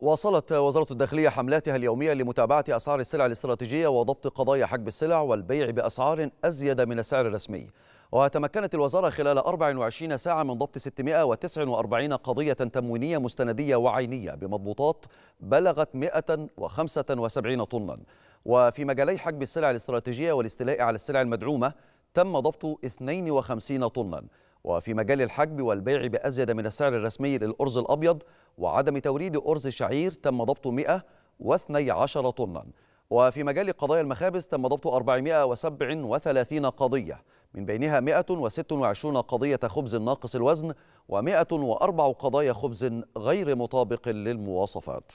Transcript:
واصلت وزارة الداخلية حملاتها اليومية لمتابعة أسعار السلع الاستراتيجية وضبط قضايا حجب السلع والبيع بأسعار أزيد من السعر الرسمي وتمكنت الوزارة خلال 24 ساعة من ضبط 649 قضية تموينية مستندية وعينية بمضبوطات بلغت 175 طنا وفي مجالي حجب السلع الاستراتيجية والاستيلاء على السلع المدعومة تم ضبط 52 طنا وفي مجال الحجب والبيع بأزيد من السعر الرسمي للأرز الأبيض وعدم توريد أرز شعير تم ضبط 112 طنا وفي مجال قضايا المخابز تم ضبط 437 قضية من بينها 126 قضية خبز ناقص الوزن و104 قضايا خبز غير مطابق للمواصفات